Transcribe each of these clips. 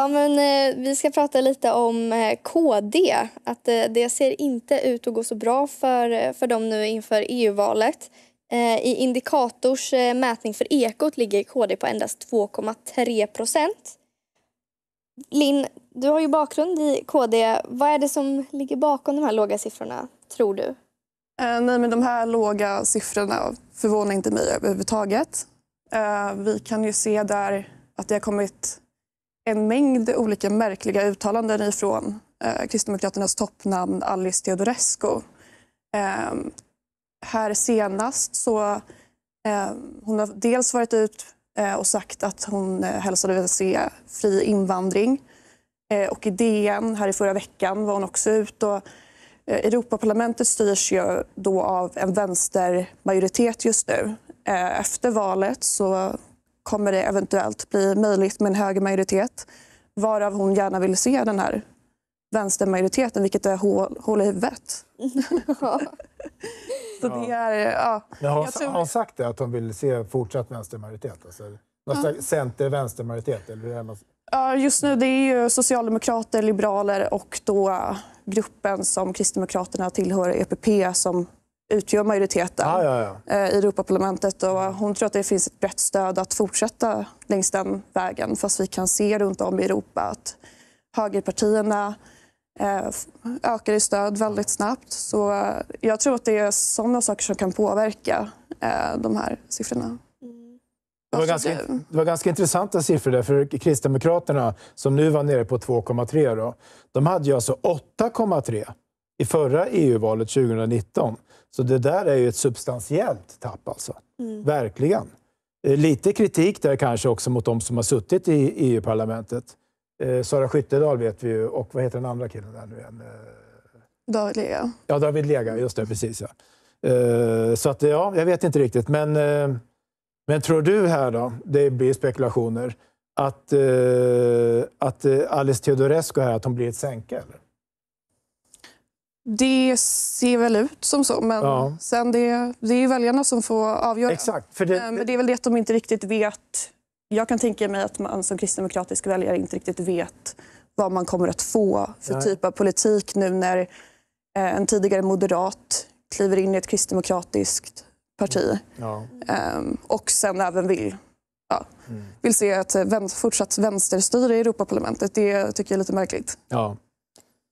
Ja, men, eh, vi ska prata lite om eh, KD. Att, eh, det ser inte ut att gå så bra för, eh, för dem nu inför EU-valet. Eh, I Indikators eh, mätning för Ekot ligger KD på endast 2,3 procent. Linn, du har ju bakgrund i KD. Vad är det som ligger bakom de här låga siffrorna, tror du? nej, men de här låga siffrorna förvånar inte mig överhuvudtaget. vi kan ju se där att det har kommit en mängd olika märkliga uttalanden ifrån eh, Kristdemokraternas toppnamn Alice Teodorescu. Eh, här senast så eh, hon har dels varit ut eh, och sagt att hon eh, hälsade vill se fri invandring. Eh, och i DN här i förra veckan var hon också ut och eh, Europaparlamentet styrs ju då av en vänstermajoritet just nu. Efter valet så kommer det eventuellt bli möjligt med en högermajoritet varav hon gärna vill se den här vänstermajoriteten, vilket är hål, i huvudet. Ja. Så det är, ja. Men har, tror... har hon sagt det, att hon vill se fortsatt vänstermajoritet? Alltså, ja. Center-vänstermajoritet? något... Ja, just nu det är ju socialdemokrater, liberaler och då gruppen som Kristdemokraterna tillhör, EPP, som utgör majoriteten ah, ja, ja. Eh, i Europaparlamentet. Och hon tror att det finns ett brett stöd att fortsätta längs den vägen fast vi kan se runt om i Europa att högerpartierna eh, ökar i stöd väldigt snabbt. Så eh, jag tror att det är sådana saker som kan påverka de här siffrorna. Mm. Det var, ganska, det var ganska intressanta siffror där, för Kristdemokraterna som nu var nere på 2,3 de hade ju alltså 8,3 i förra EU-valet 2019. Så det där är ju ett substantiellt tapp alltså. Mm. Verkligen. Eh, lite kritik där kanske också mot de som har suttit i EU-parlamentet. Eh, Sara Skyttedal vet vi ju, och vad heter den andra killen där nu igen? Eh, David Lega. Ja, David Lega. Just det, precis ja. Eh, så att, ja, jag vet inte riktigt. Men, eh, men tror du här då, det blir spekulationer, att, eh, att Alice Teodorescu här, att hon blir ett sänke? Eller? Det ser väl ut som så, men ja. sen det, det är väljarna som får avgöra. Exakt, för det, ehm, men det är väl det att de inte riktigt vet. Jag kan tänka mig att man som kristdemokratisk väljare inte riktigt vet vad man kommer att få för Nej. typ av politik nu när eh, en tidigare moderat kliver in i ett kristdemokratiskt parti ja. Ehm, och sen även vill ja, mm. vill se ett fortsatt vänsterstyre i Europaparlamentet. Det tycker jag är lite märkligt. Ja.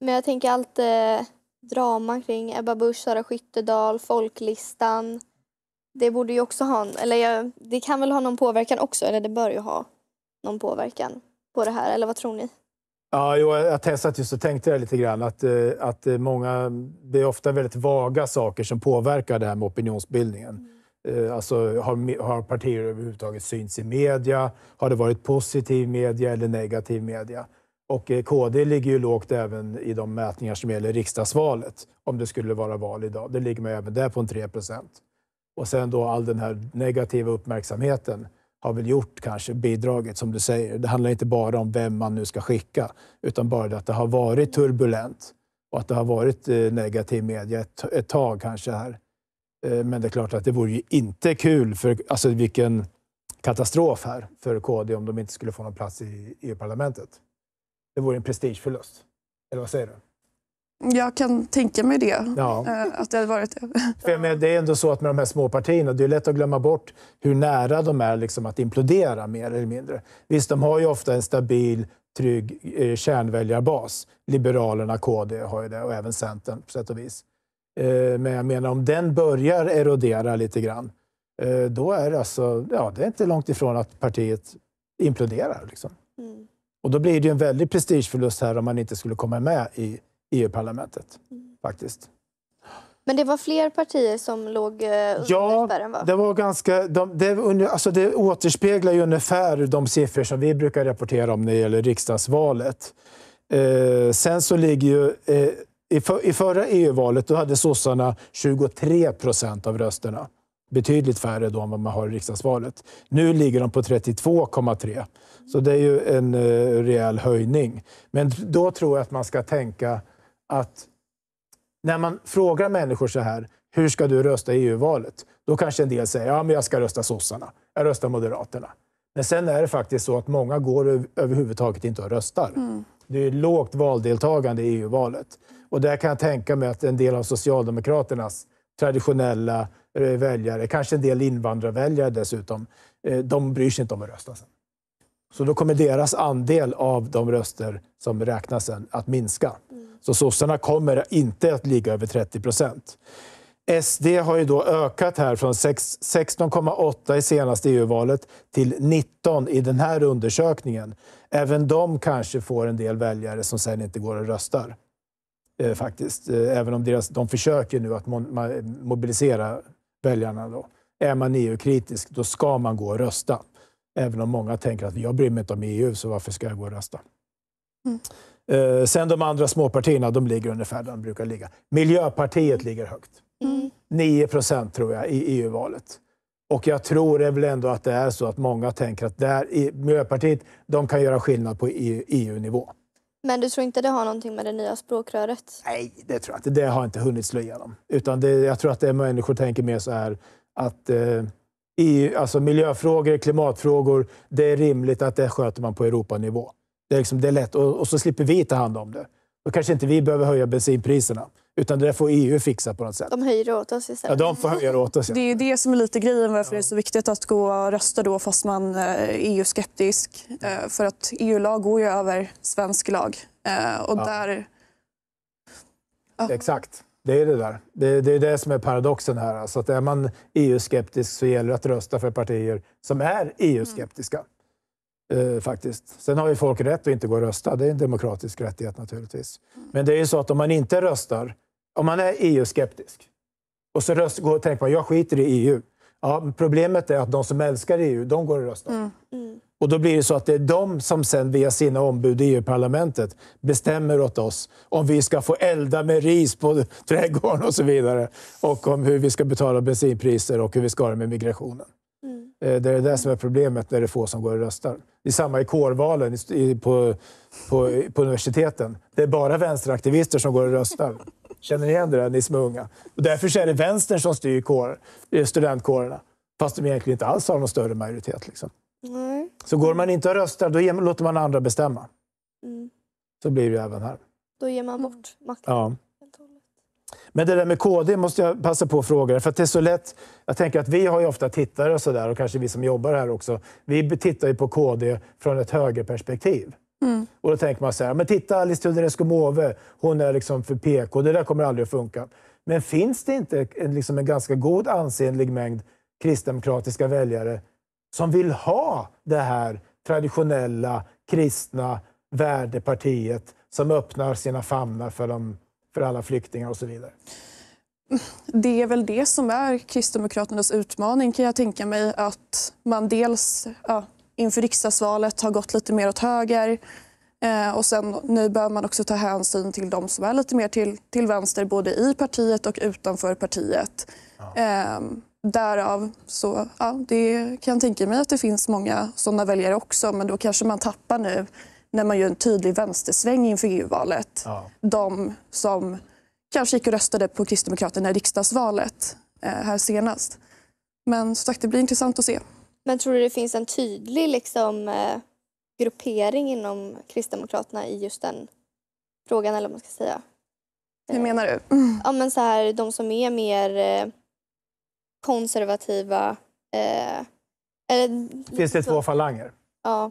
Men jag tänker allt eh, draman kring Ebba Busch, Sara Skyttedal, Folklistan. Det borde ju också ha, eller jag, det kan väl ha någon påverkan också, eller det bör ju ha någon påverkan på det här, eller vad tror ni? Ja, jo, jag har testat just och tänkte det lite grann. Att, eh, att eh, många, det är ofta väldigt vaga saker som påverkar det här med opinionsbildningen. Mm. Eh, alltså, har, har partier överhuvudtaget synts i media? Har det varit positiv media eller negativ media? Och eh, KD ligger ju lågt även i de mätningar som gäller riksdagsvalet, om det skulle vara val idag. Det ligger man även där på en 3 Och sen då all den här negativa uppmärksamheten har väl gjort kanske bidraget, som du säger. Det handlar inte bara om vem man nu ska skicka, utan bara det att det har varit turbulent och att det har varit eh, negativ media ett, ett tag kanske här. Eh, men det är klart att det vore ju inte kul, för alltså vilken katastrof här för KD om de inte skulle få någon plats i EU-parlamentet det vore en prestigeförlust. Eller vad säger du? Jag kan tänka mig det. Ja. Eh, att det hade varit det. För men det är ändå så att med de här småpartierna, det är lätt att glömma bort hur nära de är liksom att implodera mer eller mindre. Visst, de har ju ofta en stabil, trygg eh, kärnväljarbas. Liberalerna, KD har ju det och även Centern på sätt och vis. Eh, men jag menar, om den börjar erodera lite grann, eh, då är det alltså, ja, det är inte långt ifrån att partiet imploderar. Liksom. Mm. Och då blir det en väldig prestigeförlust här om man inte skulle komma med i EU-parlamentet. Mm. faktiskt. Men det var fler partier som låg eh, under ja, spärren? Ja, det var ganska... De, det, alltså det återspeglar ju ungefär de siffror som vi brukar rapportera om när det gäller riksdagsvalet. Eh, sen så ligger ju... Eh, i, för, I förra EU-valet hade sossarna 23 procent av rösterna betydligt färre då än vad man har i riksdagsvalet. Nu ligger de på 32,3, så det är ju en eh, rejäl höjning. Men då tror jag att man ska tänka att när man frågar människor så här, hur ska du rösta i EU-valet? Då kanske en del säger, ja men jag ska rösta sossarna, jag röstar moderaterna. Men sen är det faktiskt så att många går överhuvudtaget inte och röstar. Mm. Det är lågt valdeltagande i EU-valet. Och där kan jag tänka mig att en del av Socialdemokraternas traditionella eh, väljare, kanske en del invandrarväljare dessutom, eh, de bryr sig inte om att rösta sen. Så då kommer deras andel av de röster som räknas sen att minska. Mm. Så sossarna kommer inte att ligga över 30 procent. SD har ju då ökat här från 16,8 i senaste EU-valet till 19 i den här undersökningen. Även de kanske får en del väljare som sen inte går och röstar eh, faktiskt. Eh, även om deras, de försöker nu att mobilisera väljarna. Då. Är man EU-kritisk, då ska man gå och rösta. Även om många tänker att jag bryr mig inte om EU, så varför ska jag gå och rösta? Mm. Eh, sen de andra småpartierna, de ligger ungefär där de brukar ligga. Miljöpartiet mm. ligger högt. Mm. 9 procent tror jag i EU-valet. Och jag tror det väl ändå att det är så att många tänker att där, Miljöpartiet de kan göra skillnad på EU-nivå. Men du tror inte det har någonting med det nya språkröret? Nej, det tror jag inte. Det har inte hunnit slå igenom. Utan det, jag tror att det människor tänker mer så här att eh, EU, alltså miljöfrågor, klimatfrågor, det är rimligt att det sköter man på Europanivå. Det är, liksom, det är lätt och, och så slipper vi ta hand om det. Då kanske inte vi behöver höja bensinpriserna. Utan det där får EU fixa på något sätt. De höjer åt oss istället. Ja, de får höja åt oss. Ja. Det är det som är lite grejen varför ja. det är så viktigt att gå och rösta då fast man är eh, EU-skeptisk. Eh, för att EU-lag går ju över svensk lag. Eh, och ja. där... Exakt. Det är det där. Det, det, är det som är paradoxen här. Alltså att är man EU-skeptisk så gäller det att rösta för partier som är EU-skeptiska. Mm. Eh, faktiskt. Sen har ju folk rätt att inte gå och rösta. Det är en demokratisk rättighet naturligtvis. Mm. Men det är ju så att om man inte röstar, om man är EU-skeptisk och så röst, går tänker man jag skiter i EU. Ja, problemet är att de som älskar EU, de går och röstar. Mm. Mm. Och då blir det så att det är de som sen via sina ombud i EU-parlamentet bestämmer åt oss om vi ska få elda med ris på trädgården och så vidare. Och om hur vi ska betala bensinpriser och hur vi ska ha det med migrationen. Eh, det är det som är problemet när det är få som går och röstar. Det är samma i kårvalen på, på, på universiteten. Det är bara vänsteraktivister som går och röstar. Känner ni igen det där, ni som är unga? Och därför är det vänstern som styr kår, eh, studentkårerna, fast de egentligen inte alls har någon större majoritet. Liksom. Så går man inte och röstar, då låter man andra bestämma. Mm. Så blir det även här. Då ger man bort makten. Ja. Men det där med KD måste jag passa på att fråga för att det är så lätt. Jag tänker att vi har ju ofta tittare och sådär, och kanske vi som jobbar här också. Vi tittar ju på KD från ett högerperspektiv. Mm. Och då tänker man så här, men titta Alice Teodorescu Måwe, hon är liksom för PK, det där kommer aldrig att funka. Men finns det inte en, liksom en ganska god ansenlig mängd kristdemokratiska väljare som vill ha det här traditionella kristna värdepartiet som öppnar sina famnar för de för alla flyktingar och så vidare. Det är väl det som är Kristdemokraternas utmaning kan jag tänka mig. Att man dels ja, inför riksdagsvalet har gått lite mer åt höger eh, och sen nu bör man också ta hänsyn till de som är lite mer till, till vänster både i partiet och utanför partiet. Ja. Eh, därav så ja, det kan jag tänka mig att det finns många sådana väljare också men då kanske man tappar nu när man gör en tydlig vänstersväng inför EU-valet. Ja. De som kanske gick och röstade på Kristdemokraterna i riksdagsvalet eh, här senast. Men som sagt, det blir intressant att se. Men tror du det finns en tydlig liksom, eh, gruppering inom Kristdemokraterna i just den frågan, eller vad man ska säga? Hur menar du? Eh, ja, men så här, de som är mer konservativa. Eh, eller, Finns det två falanger? Ja.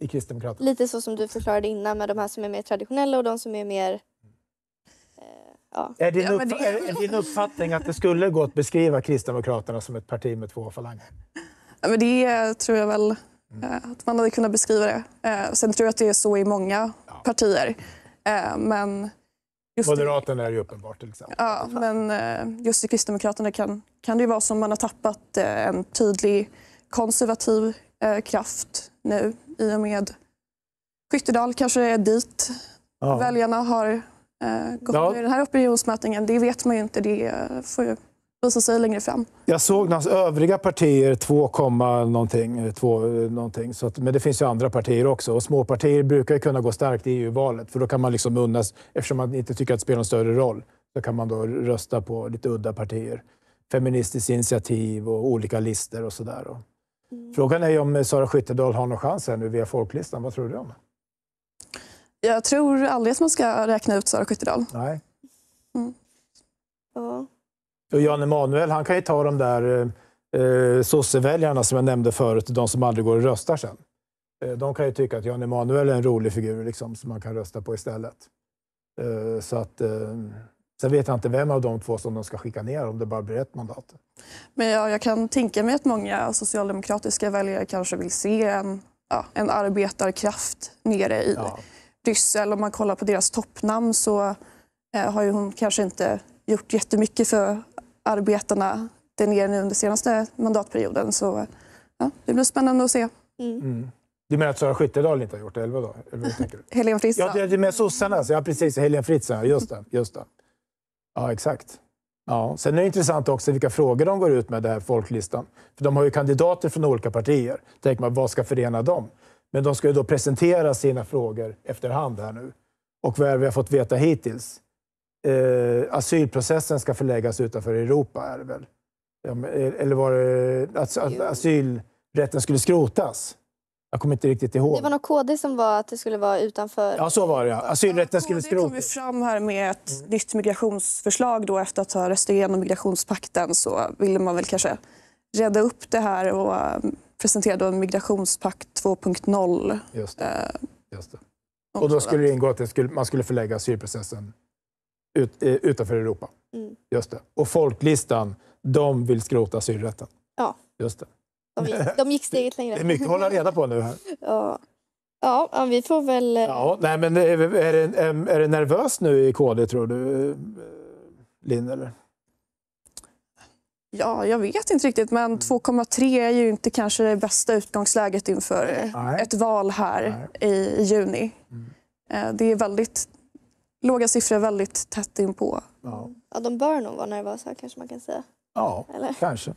I Kristdemokraterna? Lite så som du förklarade innan med de här som är mer traditionella och de som är mer... Eh, ja. Är, din ja, det... är, din uppfattning att det skulle gå att beskriva Kristdemokraterna som ett parti med två falanger? Ja, men det tror jag väl mm. eh, att man hade kunnat beskriva det. Eh, sen tror jag att det är så i många ja. partier. Eh, men just Moderaterna det... är ju uppenbart till exempel. Ja, men eh, just i Kristdemokraterna kan, kan det ju vara som man har tappat eh, en tydlig konservativ kraft nu i och med Skyttedal kanske är dit ja. väljarna har eh, gått ja. nu den här opinionsmätningen. Det vet man ju inte. Det får ju visa sig längre fram. Jag såg hans övriga partier 2, någonting, 2 eh, eh, någonting. Så att, men det finns ju andra partier också. Och småpartier brukar ju kunna gå starkt i EU-valet. För då kan man liksom unnas, eftersom man inte tycker att det spelar någon större roll, så kan man då rösta på lite udda partier. Feministiskt initiativ och olika listor och sådär. Mm. Frågan är om Sara Skyttedal har någon chans här nu via folklistan. Vad tror du om Jag tror aldrig att man ska räkna ut Sara Skyttedal. Nej. Mm. Ja. Och Jan Emanuel, han kan ju ta de där eh, eh sosseväljarna som jag nämnde förut, de som aldrig går och röstar sen. Eh, de kan ju tycka att Jan Emanuel är en rolig figur liksom, som man kan rösta på istället. Eh, så att Sen vet jag inte vem av de två som de ska skicka ner, om det bara blir ett mandat. Men ja, jag kan tänka mig att många socialdemokratiska väljare kanske vill se en, ja, en arbetarkraft nere i ja. Bryssel. Om man kollar på deras toppnamn så eh, har ju hon kanske inte gjort jättemycket för arbetarna där nere nu under senaste mandatperioden. Så ja, det blir spännande att se. Mm. Mm. Du menar att Sara Skyttedal inte har gjort det? Eller vadå? Eller vad tänker du? Helene Fritzon. Ja, det, det med sossarna. Ja, precis. Helene Fritzon. Just det. Just det. Ja, exakt. Ja. Sen är det intressant också vilka frågor de går ut med, den här folklistan. För de har ju kandidater från olika partier. Tänker man, vad ska förena dem? Men de ska ju då presentera sina frågor efterhand här nu. Och vad är det vi har fått veta hittills? Eh, asylprocessen ska förläggas utanför Europa, är det väl? Eh, eller var det att asylrätten skulle skrotas? Jag kommer inte riktigt ihåg. Det var något KD som var att det skulle vara utanför... Ja, så var det. Ja. Asylrätten skulle skrotas. KD kom fram här med ett mm. nytt migrationsförslag då efter att ha röstat igenom migrationspakten så ville man väl kanske rädda upp det här och um, presentera en migrationspakt 2.0. Just det. Eh, Just det. Och då skulle det ingå att det skulle, man skulle förlägga asylprocessen ut, eh, utanför Europa. Mm. Just det. Och folklistan, de vill skrota asylrätten. Ja. Just det. De gick, de gick steget längre. Det är mycket att hålla reda på nu. Här. Ja. Ja, vi får väl... Eh, ja, nej, men är, är, det, är det nervöst nu i KD, tror du, eh, Linn? Eller? Ja, jag vet inte riktigt, men 2,3 mm. är ju inte kanske det bästa utgångsläget inför nej. ett val här nej. i juni. Mm. Eh, det är väldigt låga siffror, väldigt tätt inpå. Ja. ja, de bör nog vara nervösa, kanske man kan säga. Ja, Eller? kanske.